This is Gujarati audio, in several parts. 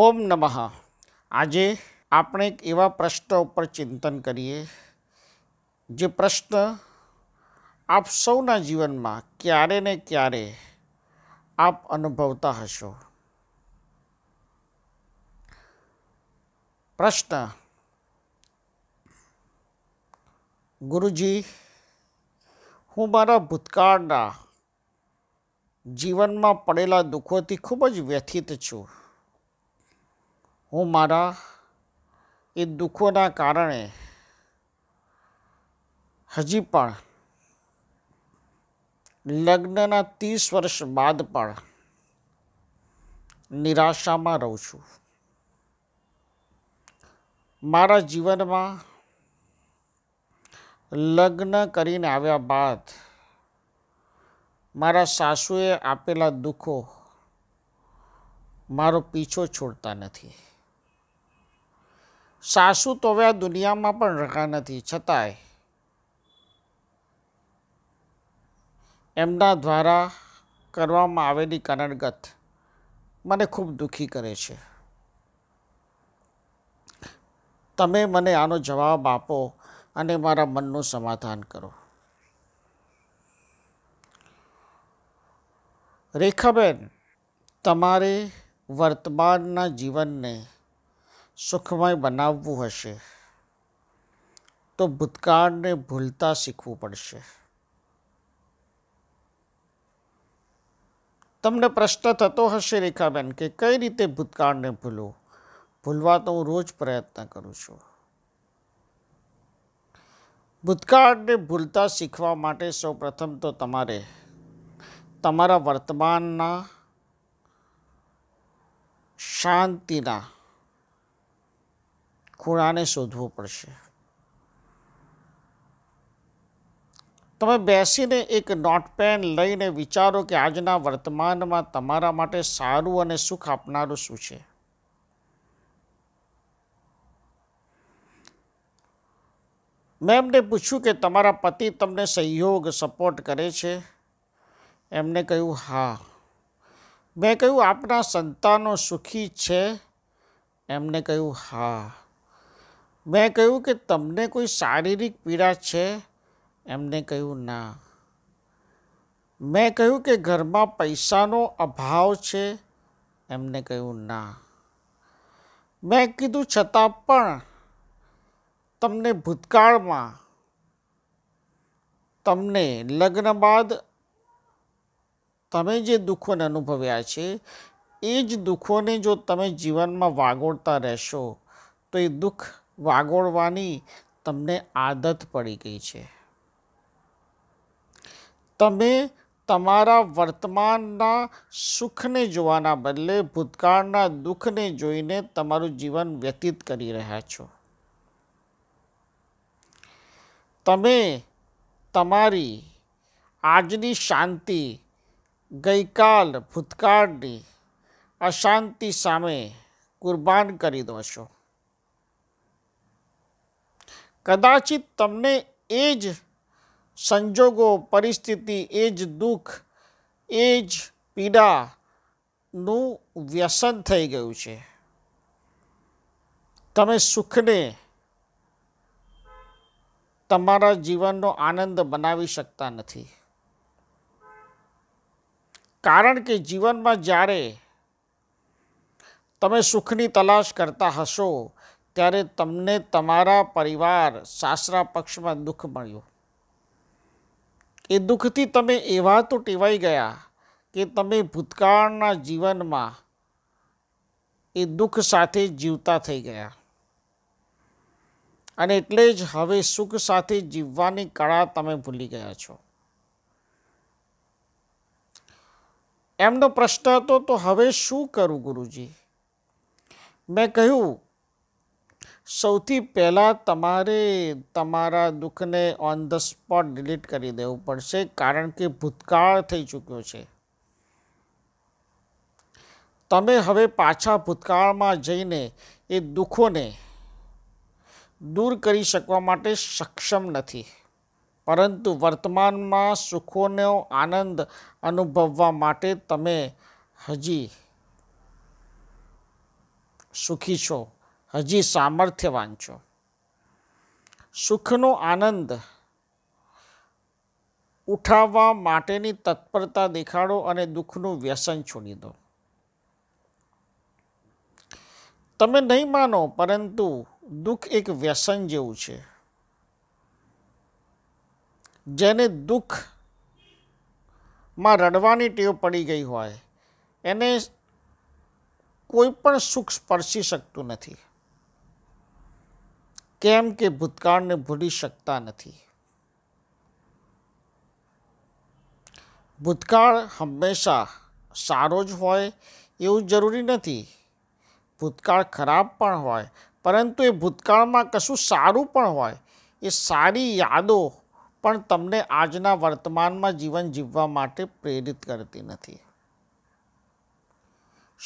ઓમ નમઃ આજે આપણે એક એવા પ્રશ્ન ઉપર ચિંતન કરીએ જે પ્રશ્ન આપ સૌના જીવનમાં ક્યારે ને ક્યારે આપ અનુભવતા હશો પ્રશ્ન ગુરુજી હું મારા ભૂતકાળના જીવનમાં પડેલા દુઃખોથી ખૂબ જ વ્યથિત છું હું મારા એ દુઃખોના કારણે હજી પણ લગ્નના ત્રીસ વર્ષ બાદ પણ નિરાશામાં રહું છું મારા જીવનમાં લગ્ન કરીને આવ્યા બાદ મારા સાસુએ આપેલા દુઃખો મારો પીછો છોડતા નથી સાસુ તો હવે આ દુનિયામાં પણ રહ્યા નથી છતાંય એમના દ્વારા કરવામાં આવેલી કનડગત મને ખૂબ દુઃખી કરે છે તમે મને આનો જવાબ આપો અને મારા મનનું સમાધાન કરો રેખાબેન તમારે વર્તમાનના જીવનને સુખમય બનાવવું હશે તો ભૂતકાળને ભૂલતા શીખવું પડશે તમને પ્રશ્ન થતો હશે રેખાબેન કે કઈ રીતે ભૂતકાળને ભૂલવું ભૂલવા તો હું રોજ પ્રયત્ન કરું છું ભૂતકાળને ભૂલતા શીખવા માટે સૌપ્રથમ તો તમારે તમારા વર્તમાનના શાંતિના ખૂણાને શોધવું પડશે તમે બેસીને એક નોટપેન લઈને વિચારો કે આજના વર્તમાનમાં તમારા માટે સારું અને સુખ આપનારું શું છે મેં એમને પૂછ્યું કે તમારા પતિ તમને સહયોગ સપોર્ટ કરે છે એમને કહ્યું હા મેં કહ્યું આપના સંતાનો સુખી છે એમને કહ્યું હા મેં કહ્યું કે તમને કોઈ શારીરિક પીડા છે એમને કહ્યું ના મેં કહ્યું કે ઘરમાં પૈસાનો અભાવ છે એમને કહ્યું ના મેં કીધું છતાં પણ તમને ભૂતકાળમાં તમને લગ્ન બાદ તમે જે દુઃખોને અનુભવ્યા છે એ જ દુઃખોને જો તમે જીવનમાં વાગોળતા રહેશો તો એ દુઃખ વાગોળવાની તમને આદત પડી ગઈ છે તમે તમારા વર્તમાનના સુખને જોવાના બદલે ભૂતકાળના દુઃખને જોઈને તમારું જીવન વ્યતીત કરી રહ્યા છો તમે તમારી આજની શાંતિ ગઈકાલ ભૂતકાળની અશાંતિ સામે કુરબાન કરી દો છો કદાચિત તમને એ જ સંજોગો પરિસ્થિતિ એ જ દુઃખ એ જ પીડાનું વ્યસન થઈ ગયું છે તમે સુખને તમારા જીવનનો આનંદ બનાવી શકતા નથી કારણ કે જીવનમાં જ્યારે તમે સુખની તલાશ કરતા હશો ત્યારે તમને તમારા પરિવાર સાસરા પક્ષમાં દુઃખ મળ્યું એ દુઃખથી તમે એવા તો ટેવાઈ ગયા કે તમે ભૂતકાળના જીવનમાં એ દુઃખ સાથે જીવતા થઈ ગયા અને એટલે જ હવે સુખ સાથે જીવવાની કળા તમે ભૂલી ગયા છો એમનો પ્રશ્ન હતો તો હવે શું કરું ગુરુજી મેં કહ્યું સૌથી પહેલાં તમારે તમારા દુઃખને ઓન ધ સ્પોટ ડિલીટ કરી દેવું પડશે કારણ કે ભૂતકાળ થઈ ચૂક્યો છે તમે હવે પાછા ભૂતકાળમાં જઈને એ દુઃખોને દૂર કરી શકવા માટે સક્ષમ નથી પરંતુ વર્તમાનમાં સુખોનો આનંદ અનુભવવા માટે તમે હજી સુખી છો હજી સામર્થ્ય વાંચો સુખનો આનંદ ઉઠાવવા માટેની તત્પરતા દેખાડો અને દુઃખનું વ્યસન છોડી દો તમે નહીં માનો પરંતુ દુઃખ એક વ્યસન જેવું છે જેને દુઃખમાં રડવાની ટેવ પડી ગઈ હોય એને કોઈ પણ સુખ સ્પર્શી શકતું નથી કેમ કે ભૂતકાળને ભૂલી શકતા નથી ભૂતકાળ હંમેશા સારો જ હોય એવું જરૂરી નથી ભૂતકાળ ખરાબ પણ હોય પરંતુ એ ભૂતકાળમાં કશું સારું પણ હોય એ સારી યાદો પણ તમને આજના વર્તમાનમાં જીવન જીવવા માટે પ્રેરિત કરતી નથી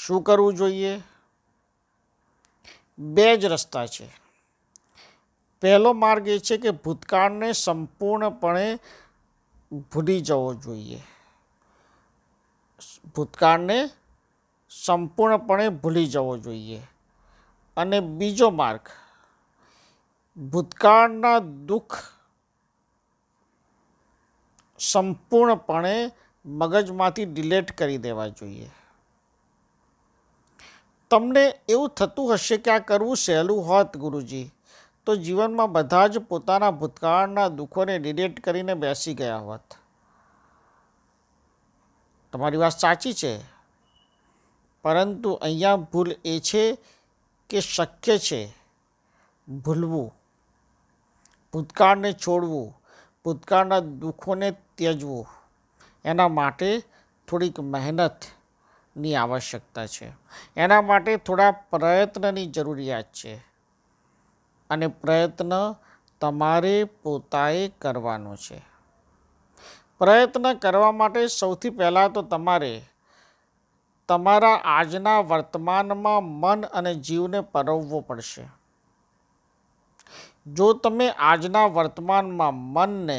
શું કરવું જોઈએ બે જ રસ્તા છે પહેલો માર્ગ એ છે કે ભૂતકાળને સંપૂર્ણપણે ભૂલી જવો જોઈએ ભૂતકાળને સંપૂર્ણપણે ભૂલી જવો જોઈએ અને બીજો માર્ગ ભૂતકાળના દુઃખ સંપૂર્ણપણે મગજમાંથી ડિલેટ કરી દેવા જોઈએ તમને એવું થતું હશે કે આ કરવું સહેલું હોત ગુરુજી તો જીવનમાં બધા જ પોતાના ભૂતકાળના દુઃખોને ડિલેટ કરીને બેસી ગયા હોત તમારી વાત સાચી છે પરંતુ અહીંયા ભૂલ એ છે કે શક્ય છે ભૂલવું ભૂતકાળને છોડવું ભૂતકાળના દુઃખોને ત્યજવું એના માટે થોડીક મહેનતની આવશ્યકતા છે એના માટે થોડા પ્રયત્નની જરૂરિયાત છે અને પ્રયત્ન તમારે પોતાએ કરવાનો છે પ્રયત્ન કરવા માટે સૌથી પહેલાં તો તમારે તમારા આજના વર્તમાનમાં મન અને જીવને પરોવવો પડશે જો તમે આજના વર્તમાનમાં મનને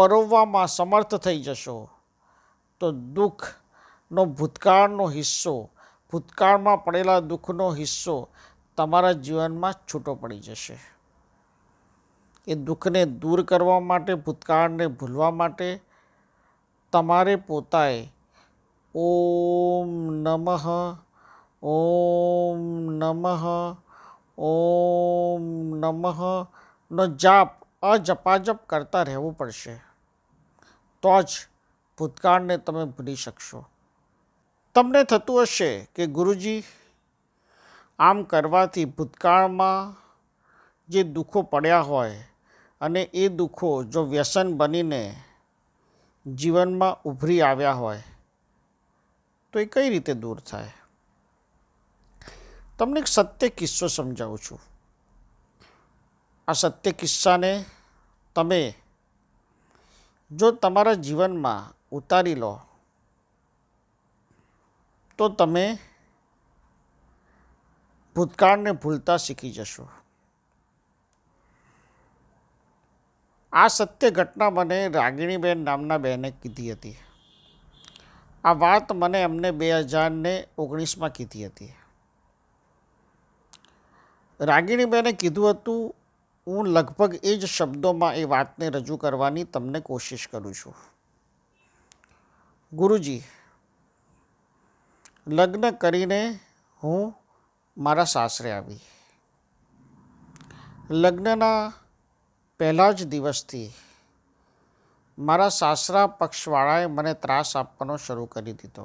પરોવવામાં સમર્થ થઈ જશો તો દુઃખનો ભૂતકાળનો હિસ્સો ભૂતકાળમાં પડેલા દુઃખનો હિસ્સો તમારા જીવનમાં છૂટો પડી જશે એ દુઃખને દૂર કરવા માટે ભૂતકાળને ભૂલવા માટે તમારે પોતાએ ઓમ નમઃ ઓમ નમઃ ઓમ નમઃ નો જાપ અજપાજપ કરતા રહેવું પડશે તો જ ભૂતકાળને તમે ભૂલી શકશો તમને થતું હશે કે ગુરુજી આમ કરવાથી ભૂતકાળમાં જે દુઃખો પડ્યા હોય અને એ દુઃખો જો વ્યસન બનીને જીવનમાં ઉભરી આવ્યા હોય તો એ કઈ રીતે દૂર થાય તમને એક સત્ય કિસ્સો સમજાવું છું આ સત્ય કિસ્સાને તમે જો તમારા જીવનમાં ઉતારી લો તો તમે ભૂતકાળને ભૂલતા શીખી જશો આ સત્ય ઘટના મને રાગિણીબેન નામના બહેને કીધી હતી આ વાત મને એમને બે હજારને ઓગણીસમાં કીધી હતી રાગિણીબેને કીધું હતું હું લગભગ એ જ શબ્દોમાં એ વાતને રજૂ કરવાની તમને કોશિશ કરું છું ગુરુજી લગ્ન કરીને હું મારા સાસરે આવી લગ્નના પહેલાં જ દિવસથી મારા સાસરા પક્ષવાળાએ મને ત્રાસ આપવાનો શરૂ કરી દીધો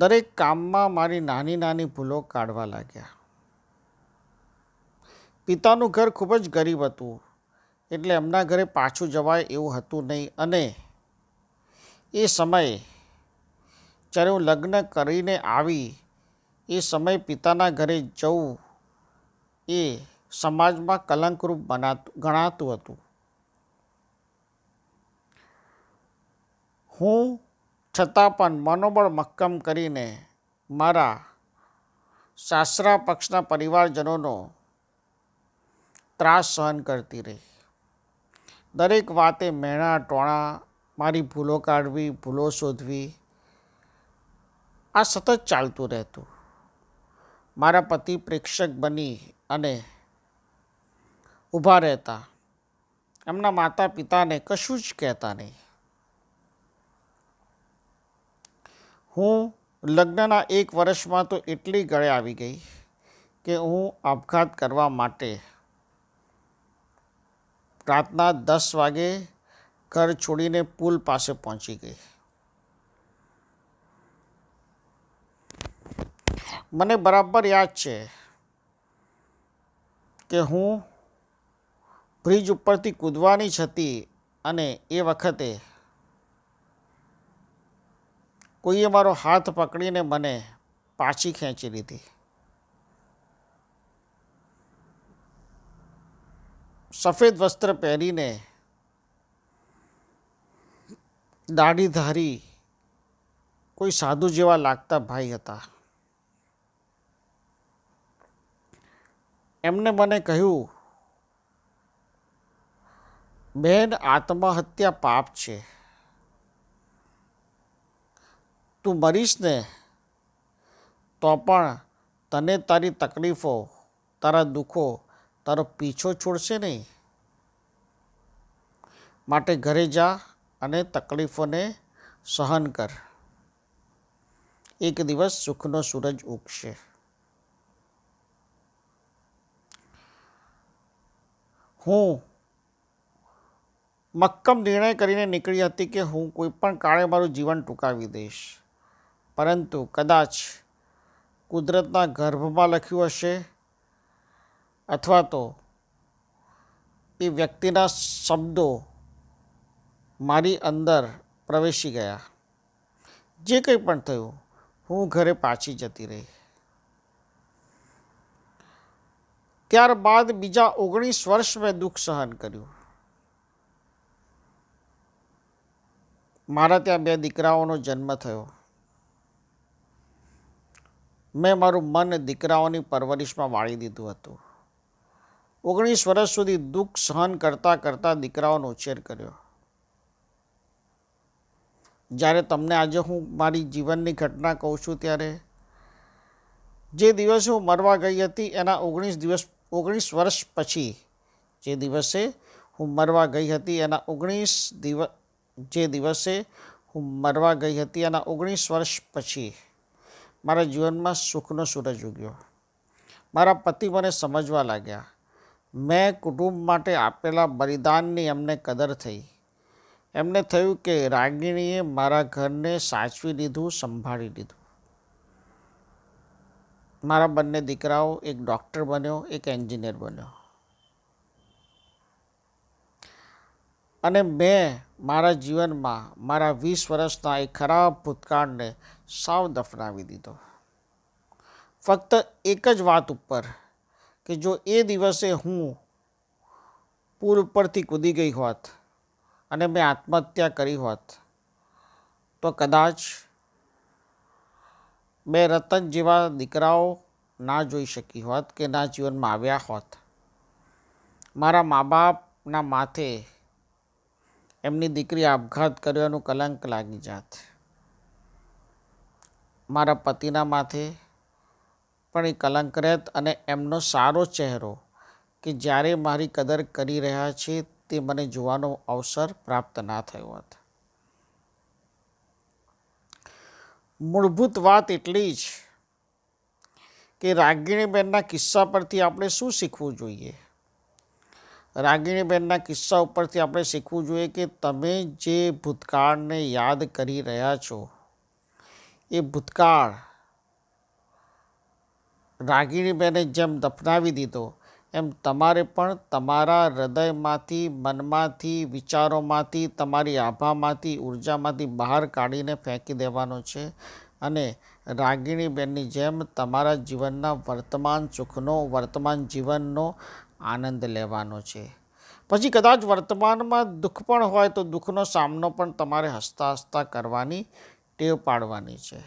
દરેક કામમાં મારી નાની નાની ભૂલો કાઢવા લાગ્યા પિતાનું ઘર ખૂબ જ ગરીબ હતું એટલે એમના ઘરે પાછું જવાય એવું હતું નહીં અને એ સમયે જ્યારે હું લગ્ન કરીને આવી એ સમય પિતાના ઘરે જવું એ સમાજમાં કલંકરૂપ બનાતું ગણાતું હતું હું છતાં પણ મનોબળ મક્કમ કરીને મારા સાસરા પક્ષના પરિવારજનોનો ત્રાસ સહન કરતી રહી દરેક વાતે મેણા ટોણા મારી ભૂલો કાઢવી ભૂલો શોધવી આ સતત ચાલતું રહેતું મારા પતિ પ્રેક્ષક બની અને ઊભા રહેતા એમના માતા પિતાને કશું જ કહેતા નહીં હું લગ્નના એક વર્ષમાં તો એટલી ગળે આવી ગઈ કે હું આપઘાત કરવા માટે રાતના દસ વાગે ઘર છોડીને પુલ પાસે પહોંચી ગઈ મને બરાબર યાદ છે કે હું બ્રિજ ઉપરથી કૂદવાની જ હતી અને એ વખતે કોઈએ મારો હાથ પકડીને મને પાછી ખેંચી લીધી સફેદ વસ્ત્ર પહેરીને દાઢી ધારી કોઈ સાધુ જેવા લાગતા ભાઈ હતા એમને મને કહ્યું બહેન આત્મહત્યા પાપ છે તું મરીશ ને તો પણ તને તારી તકલીફો તારા દુઃખો તારો પીછો છોડશે નહીં માટે ઘરે જા અને તકલીફોને સહન કર એક દિવસ સુખનો સૂરજ ઉગશે હું મક્કમ નિર્ણય કરીને નીકળી હતી કે હું કોઈ પણ કાળે મારું જીવન ટૂંકાવી દઈશ પરંતુ કદાચ કુદરતના ગર્ભમાં લખ્યું હશે અથવા તો એ વ્યક્તિના શબ્દો મારી અંદર પ્રવેશી ગયા જે કંઈ પણ થયું હું ઘરે પાછી જતી રહી ત્યારબાદ બીજા ઓગણીસ વર્ષ મેં દુઃખ સહન કર્યું મારા ત્યાં બે દીકરાઓનો જન્મ થયો મેં મારું મન દીકરાઓની પરવરિશમાં વાળી દીધું હતું ઓગણીસ વર્ષ સુધી દુઃખ સહન કરતાં કરતાં દીકરાઓનો ઉછેર કર્યો જ્યારે તમને આજે હું મારી જીવનની ઘટના કહું છું ત્યારે જે દિવસે હું મરવા ગઈ હતી એના ઓગણીસ દિવસ ઓગણીસ વર્ષ પછી જે દિવસે હું મરવા ગઈ હતી એના ઓગણીસ દિવસ જે દિવસે હું મરવા ગઈ હતી એના ઓગણીસ વર્ષ પછી મારા જીવનમાં સુખનો સૂરજ ઉગ્યો મારા પતિ મને સમજવા લાગ્યા મેં કુટુંબ માટે આપેલા બલિદાનની એમને કદર થઈ એમને થયું કે રાગિણીએ મારા ઘરને સાચવી લીધું સંભાળી લીધું મારા બંને દીકરાઓ એક ડૉક્ટર બન્યો એક એન્જિનિયર બન્યો અને મેં મારા જીવનમાં મારા વીસ વર્ષના એ ખરાબ ભૂતકાળને સાવ દફનાવી દીધો ફક્ત એક જ વાત ઉપર કે જો એ દિવસે હું પૂર ઉપરથી કૂદી ગઈ હોત અને મેં આત્મહત્યા કરી હોત તો કદાચ મેં રતન જેવા દીકરાઓ ના જોઈ શકી હોત કે ના જીવનમાં આવ્યા હોત મારા મા બાપના માથે એમની દીકરી આપઘાત કર્યાનું કલંક લાગી જાત મારા પતિના માથે પણ એ કલંક રહેત અને એમનો સારો ચહેરો કે જ્યારે મારી કદર કરી રહ્યા છે તે મને જોવાનો અવસર પ્રાપ્ત ના થયો હતો મૂળભૂત વાત એટલી જ કે રાગીણીબેનના કિસ્સા પરથી આપણે શું શીખવું જોઈએ રાગીણીબેનના કિસ્સા ઉપરથી આપણે શીખવું જોઈએ કે તમે જે ભૂતકાળને યાદ કરી રહ્યા છો એ ભૂતકાળ રાગીણીબેને જેમ દફનાવી દીધો એમ તમારે પણ તમારા હૃદયમાંથી મનમાંથી વિચારોમાંથી તમારી આભામાંથી ઉર્જામાંથી બહાર કાઢીને ફેંકી દેવાનો છે અને રાગીણી જેમ તમારા જીવનના વર્તમાન સુખનો વર્તમાન જીવનનો આનંદ લેવાનો છે પછી કદાચ વર્તમાનમાં દુઃખ પણ હોય તો દુઃખનો સામનો પણ તમારે હસતા હસતા કરવાની ટેવ પાડવાની છે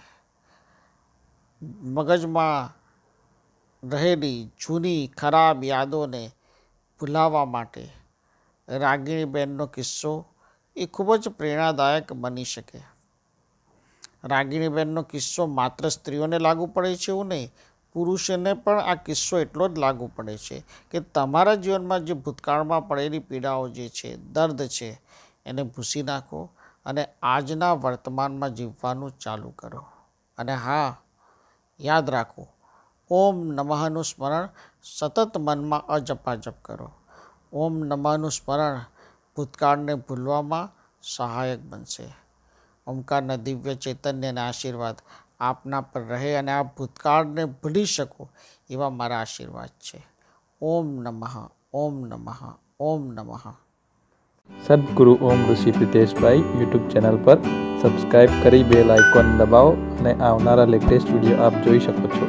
મગજમાં રહેલી જૂની ખરાબ યાદોને ભૂલાવવા માટે રાગીણીબેનનો કિસ્સો એ ખૂબ જ પ્રેરણાદાયક બની શકે રાગીણીબેનનો કિસ્સો માત્ર સ્ત્રીઓને લાગુ પડે છે એવું નહીં પુરુષોને પણ આ કિસ્સો એટલો જ લાગુ પડે છે કે તમારા જીવનમાં જે ભૂતકાળમાં પડેલી પીડાઓ જે છે દર્દ છે એને ભૂસી નાખો અને આજના વર્તમાનમાં જીવવાનું ચાલુ કરો અને હા યાદ રાખો ઓમ નમઃનું સ્મરણ સતત મનમાં અજપાજપ કરો ઓમ નમઃનું સ્મરણ ભૂતકાળને ભૂલવામાં સહાયક બનશે ઓમકારના દિવ્ય ચૈતન્યના આશીર્વાદ આપના પર રહે અને આપ ભૂતકાળને ભૂલી શકો એવા મારા આશીર્વાદ છે ઓમ નમઃ ઓમ નમઃ ઓમ નમઃ સદગુરુ ઓમ ઋષિ પ્રિતેશભાઈ યુટ્યુબ ચેનલ પર સબસ્ક્રાઇબ કરી બેલ આઇકોન દબાવો અને આવનારા લેટેસ્ટ વિડીયો આપ જોઈ શકો છો